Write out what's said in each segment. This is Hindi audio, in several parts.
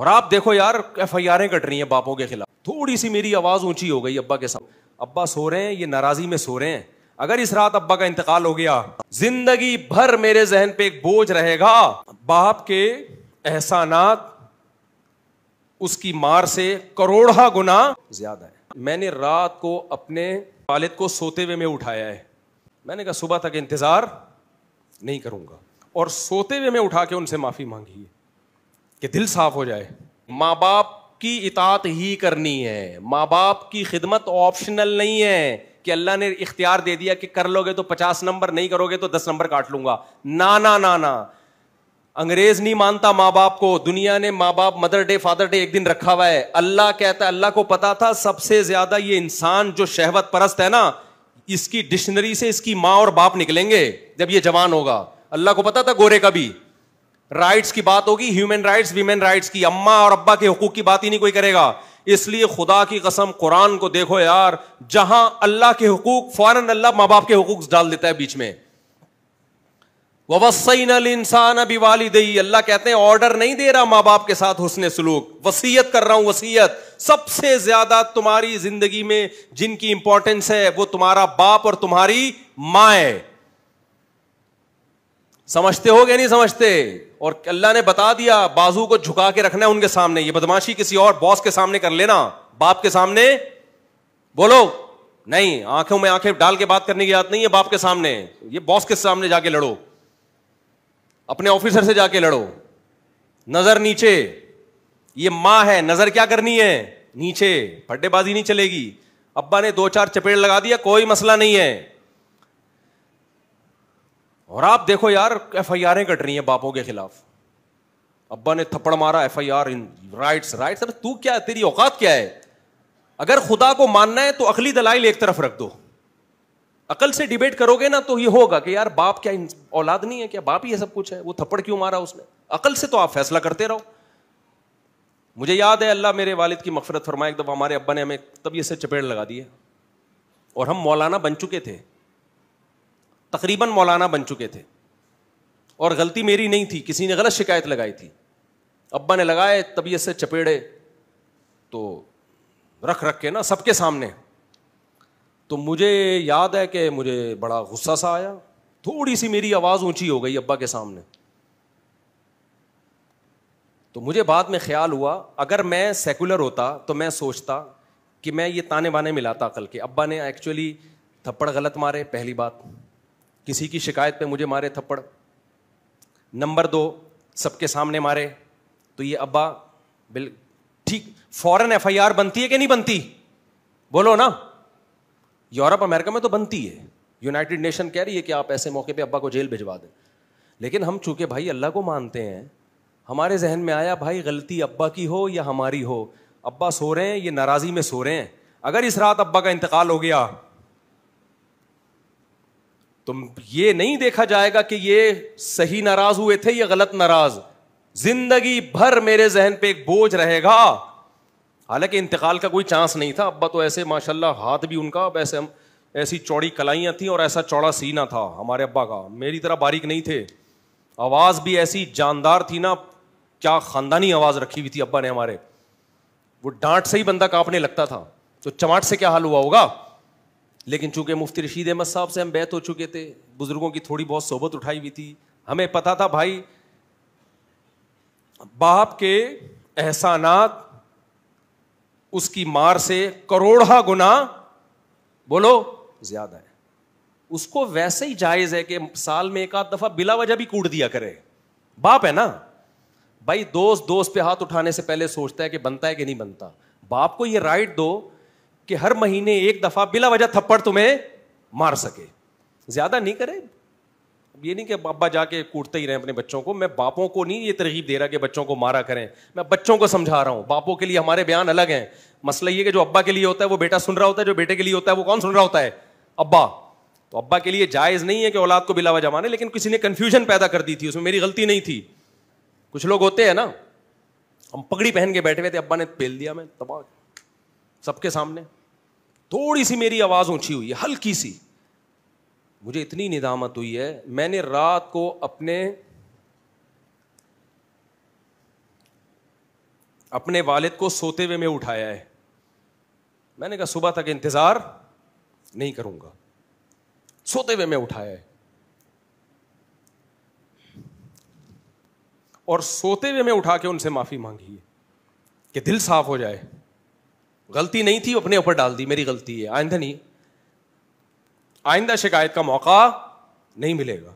और आप देखो यार एफ आई आरें कट रही हैं बापों के खिलाफ थोड़ी सी मेरी आवाज़ ऊंची हो गई अब्बा के साथ अब्बा सो रहे हैं ये नाराज़ी में सो रहे हैं अगर इस रात अब्बा का इंतकाल हो गया जिंदगी भर मेरे जहन पे एक बोझ रहेगा बाप के एहसानात उसकी मार से करोड़ा गुना ज्यादा है मैंने रात को अपने वालिद को सोते हुए में उठाया है मैंने कहा सुबह तक इंतजार नहीं करूंगा और सोते हुए में उठा के उनसे माफी मांगी है कि दिल साफ हो जाए माँ बाप की इतात ही करनी है माँ बाप की खिदमत ऑप्शनल नहीं है कि अल्लाह ने इख्तियार दे दिया कि कर लोगे तो पचास नंबर नहीं करोगे तो दस नंबर काट लूंगा ना ना ना ना अंग्रेज नहीं मानता माँ बाप को दुनिया ने माँ बाप मदर डे फादर डे एक दिन रखा हुआ है अल्लाह कहता है अल्लाह को पता था सबसे ज्यादा ये इंसान जो शहवत परस्त है ना इसकी डिक्शनरी से इसकी माँ और बाप निकलेंगे जब ये जवान होगा अल्लाह को पता था गोरे का भी राइट्स की बात होगी ह्यूमन राइट्स वीमेन राइट्स की अम्मा और अब्बा के हकूक की बात ही नहीं कोई करेगा इसलिए खुदा की कसम कुरान को देखो यार जहां अल्लाह के हकूक फौरन अल्लाह माँ बाप के हकूक डाल देता है बीच में वसैन इंसान अभी वाली दई अल्लाह कहते हैं ऑर्डर नहीं दे रहा माँ बाप के साथ हुसन सलूक वसीयत कर रहा हूं वसीयत सबसे ज्यादा तुम्हारी जिंदगी में जिनकी इंपॉर्टेंस है वो तुम्हारा बाप और तुम्हारी माँ है समझते हो कि नहीं समझते और अल्लाह ने बता दिया बाजू को झुका के रखना है उनके सामने ये बदमाशी किसी और बॉस के सामने कर लेना बाप के सामने बोलो नहीं आंखों में आंखें डाल के बात करने की याद नहीं है बाप के सामने ये बॉस के सामने जाके लड़ो अपने ऑफिसर से जाके लड़ो नजर नीचे ये माँ है नजर क्या करनी है नीचे पड्डेबाजी नहीं चलेगी अब्बा ने दो चार चपेट लगा दिया कोई मसला नहीं है और आप देखो यार एफ आई आरें कट रही हैं बापों के खिलाफ अब्बा ने थप्पड़ मारा F I R in right rights अरे तू क्या है तेरी औकात क्या है अगर खुदा को मानना है तो अकली दलाइल एक तरफ रख दो अकल से डिबेट करोगे ना तो ये होगा कि यार बाप क्या औलाद नहीं है क्या बाप ही ये सब कुछ है वो थप्पड़ क्यों मारा उसने अकल से तो आप फैसला करते रहो मुझे याद है अल्लाह मेरे वालिद की मफ़रत फरमाए एक दफ़ा हमारे अब्बा ने हमें तब ये से चपेड़ लगा दी है और हम मौलाना बन चुके थे तकरीबन मौलाना बन चुके थे और गलती मेरी नहीं थी किसी ने गलत शिकायत लगाई थी अब्बा ने लगाए तबीयत से चपेड़े तो रख रख के ना सबके सामने तो मुझे याद है कि मुझे बड़ा गुस्सा सा आया थोड़ी सी मेरी आवाज़ ऊंची हो गई अब्बा के सामने तो मुझे बाद में ख्याल हुआ अगर मैं सेकुलर होता तो मैं सोचता कि मैं ये ताने बाने मिलाता कल के अब्बा ने एक्चुअली थप्पड़ गलत मारे पहली बात किसी की शिकायत पे मुझे मारे थप्पड़ नंबर दो सबके सामने मारे तो ये अब्बा बिल ठीक फॉरन एफआईआर बनती है कि नहीं बनती बोलो ना यूरोप अमेरिका में तो बनती है यूनाइटेड नेशन कह रही है कि आप ऐसे मौके पे अब्बा को जेल भिजवा दें लेकिन हम चूंकि भाई अल्लाह को मानते हैं हमारे जहन में आया भाई गलती अब्बा की हो या हमारी हो अब्बा सो रहे हैं ये नाराज़ी में सो रहे हैं अगर इस रात अब्बा का इंतकाल हो गया तो ये नहीं देखा जाएगा कि ये सही नाराज हुए थे या गलत नाराज जिंदगी भर मेरे जहन पे एक बोझ रहेगा हालांकि इंतकाल का कोई चांस नहीं था अब्बा तो ऐसे माशाल्लाह हाथ भी उनका अब ऐसे हम ऐसी चौड़ी कलाइयाँ थी और ऐसा चौड़ा सीना था हमारे अब्बा का मेरी तरह बारीक नहीं थे आवाज़ भी ऐसी जानदार थी ना क्या ख़ानदानी आवाज़ रखी हुई थी अब्बा ने हमारे वो डांट से ही बंदा कांपने लगता था तो चमाट से क्या हाल हुआ होगा लेकिन चूंकि मुफ्ती रशीद अहमद साहब से हम बैत हो चुके थे बुज़ुर्गों की थोड़ी बहुत सोबत उठाई हुई थी हमें पता था भाई बाप के एहसानात उसकी मार से करोड़ा गुना बोलो ज्यादा है उसको वैसे ही जायज़ है कि साल में एक आध दफ़ा बिला वजह भी कूट दिया करे बाप है ना भाई दोस्त दोस्त पे हाथ उठाने से पहले सोचता है कि बनता है कि नहीं बनता बाप को ये राइट दो कि हर महीने एक दफा बिला वजह थप्पड़ तुम्हें मार सके ज्यादा नहीं करे ये नहीं कि बाबा जाके कूटते ही रहे अपने बच्चों को मैं बापों को नहीं ये तरकीब दे रहा कि बच्चों को मारा करें मैं बच्चों को समझा रहा हूं बापों के लिए हमारे बयान अलग है मसला यह कि जो अब्बा के लिए होता है वो बेटा सुन रहा होता है जो बेटे के लिए होता है वो कौन सुन रहा होता है अब्बा तो अब्बा के लिए जायज़ नहीं है कि औलाद को बिलावा जमाने लेकिन किसी ने कंफ्यूजन पैदा कर दी थी उसमें मेरी गलती नहीं थी कुछ लोग होते हैं ना हम पगड़ी पहन के बैठे हुए थे अब्बा ने पेल दिया मैं तबाह सबके सामने थोड़ी सी मेरी आवाज़ ऊंची हुई है हल्की सी मुझे इतनी निदामत हुई है मैंने रात को अपने अपने वालिद को सोते हुए में उठाया है मैंने कहा सुबह तक इंतज़ार नहीं करूंगा सोते हुए में उठाया है और सोते हुए में उठा के उनसे माफ़ी मांगी है कि दिल साफ हो जाए गलती नहीं थी अपने ऊपर डाल दी मेरी गलती है आइंदा नहीं आइंदा शिकायत का मौका नहीं मिलेगा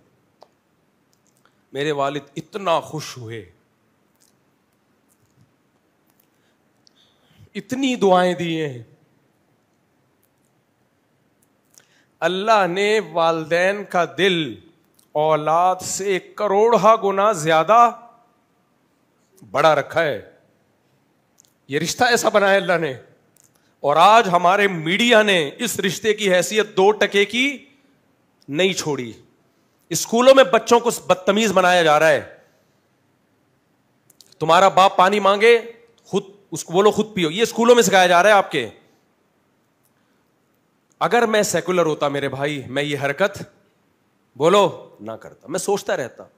मेरे वालिद इतना खुश हुए इतनी दुआएं दी हैं अल्लाह ने वालदेन का दिल औलाद से करोड़ा गुना ज्यादा बड़ा रखा है ये रिश्ता ऐसा बनाया अल्लाह ने और आज हमारे मीडिया ने इस रिश्ते की हैसियत दो टके की नहीं छोड़ी स्कूलों में बच्चों को बदतमीज बनाया जा रहा है तुम्हारा बाप पानी मांगे खुद उसको बोलो खुद पियो ये स्कूलों में सिखाया जा रहा है आपके अगर मैं सेकुलर होता मेरे भाई मैं ये हरकत बोलो ना करता मैं सोचता रहता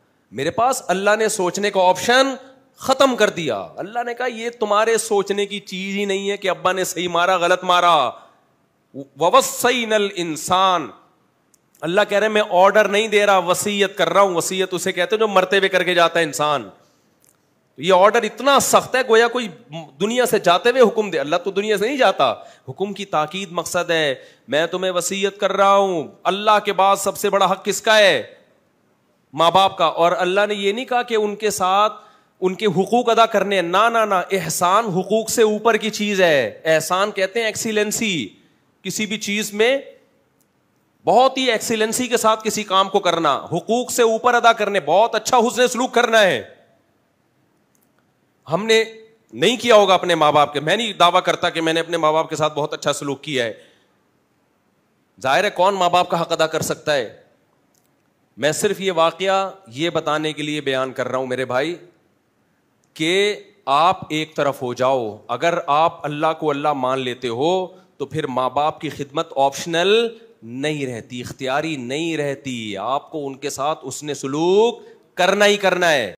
मेरे पास अल्लाह ने सोचने का ऑप्शन खत्म कर दिया अल्लाह ने कहा यह तुम्हारे सोचने की चीज ही नहीं है कि अब्बा ने सही मारा गलत मारा ववसई नल इंसान अल्लाह कह रहे मैं ऑर्डर नहीं दे रहा वसीयत कर रहा हूं वसीयत उसे कहते हैं जो मरते हुए करके जाता है इंसान ये ऑर्डर इतना सख्त है गोया कोई दुनिया से जाते हुए हुक्म दे अल्लाह तो दुनिया से नहीं जाता हुक्म की ताकीद मकसद है मैं तुम्हें वसीयत कर रहा हूं अल्लाह के बाद सबसे बड़ा हक किसका है माँ बाप का और अल्लाह ने ये नहीं कहा कि उनके साथ उनके हुकूक अदा करने ना ना ना एहसान हुकूक से ऊपर की चीज़ है एहसान कहते हैं एक्सीलेंसी किसी भी चीज़ में बहुत ही एक्सीलेंसी के साथ किसी काम को करना हुकूक से ऊपर अदा करने बहुत अच्छा हुसन सलूक करना है हमने नहीं किया होगा अपने माँ बाप के मैं नहीं दावा करता कि मैंने अपने माँ बाप के साथ बहुत अच्छा सलूक किया है जाहिर है कौन माँ बाप का हक अदा कर सकता है मैं सिर्फ ये वाक़ ये बताने के लिए बयान कर रहा हूँ मेरे भाई कि आप एक तरफ हो जाओ अगर आप अल्लाह को अल्लाह मान लेते हो तो फिर माँ बाप की खिदमत ऑप्शनल नहीं रहती इख्तियारी नहीं रहती आपको उनके साथ उसने सलूक करना ही करना है